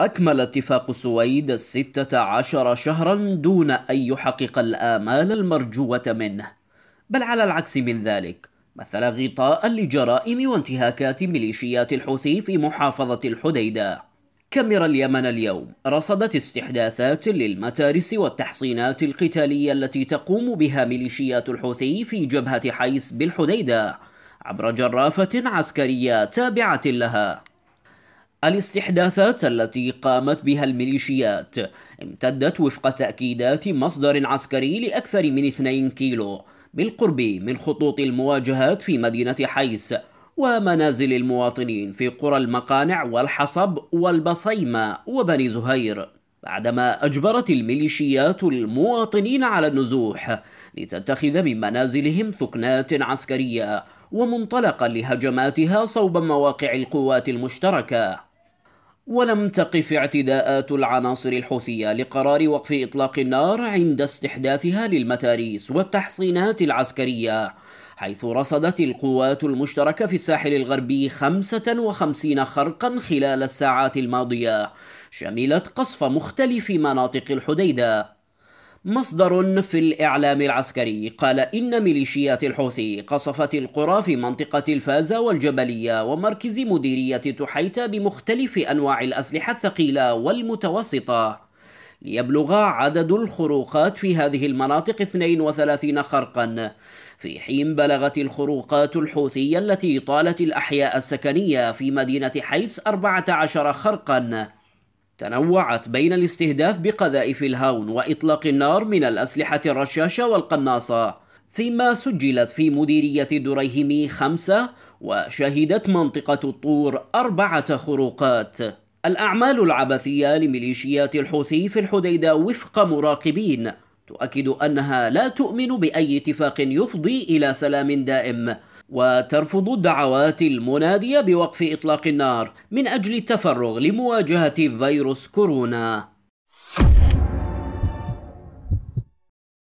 أكمل اتفاق السويد الستة عشر شهرا دون أن يحقق الآمال المرجوة منه بل على العكس من ذلك مثل غطاء لجرائم وانتهاكات ميليشيات الحوثي في محافظة الحديدة كاميرا اليمن اليوم رصدت استحداثات للمتارس والتحصينات القتالية التي تقوم بها ميليشيات الحوثي في جبهة حيس بالحديدة عبر جرافة عسكرية تابعة لها الاستحداثات التي قامت بها الميليشيات امتدت وفق تأكيدات مصدر عسكري لأكثر من 2 كيلو بالقرب من خطوط المواجهات في مدينة حيس ومنازل المواطنين في قرى المقانع والحصب والبصيمة وبني زهير بعدما أجبرت الميليشيات المواطنين على النزوح لتتخذ من منازلهم ثكنات عسكرية ومنطلقا لهجماتها صوب مواقع القوات المشتركة ولم تقف اعتداءات العناصر الحوثية لقرار وقف إطلاق النار عند استحداثها للمتاريس والتحصينات العسكرية حيث رصدت القوات المشتركة في الساحل الغربي 55 خرقا خلال الساعات الماضية شملت قصف مختلف مناطق الحديدة مصدر في الإعلام العسكري قال إن ميليشيات الحوثي قصفت القرى في منطقة الفازة والجبلية ومركز مديرية تحيتا بمختلف أنواع الأسلحة الثقيلة والمتوسطة ليبلغ عدد الخروقات في هذه المناطق 32 خرقا في حين بلغت الخروقات الحوثية التي طالت الأحياء السكنية في مدينة حيس 14 خرقا تنوعت بين الاستهداف بقذائف الهاون وإطلاق النار من الأسلحة الرشاشة والقناصة فيما سجلت في مديرية دريهمي خمسة وشهدت منطقة الطور أربعة خروقات الأعمال العبثية لميليشيات الحوثي في الحديدة وفق مراقبين تؤكد أنها لا تؤمن بأي اتفاق يفضي إلى سلام دائم وترفض الدعوات المنادية بوقف إطلاق النار من أجل التفرغ لمواجهة فيروس كورونا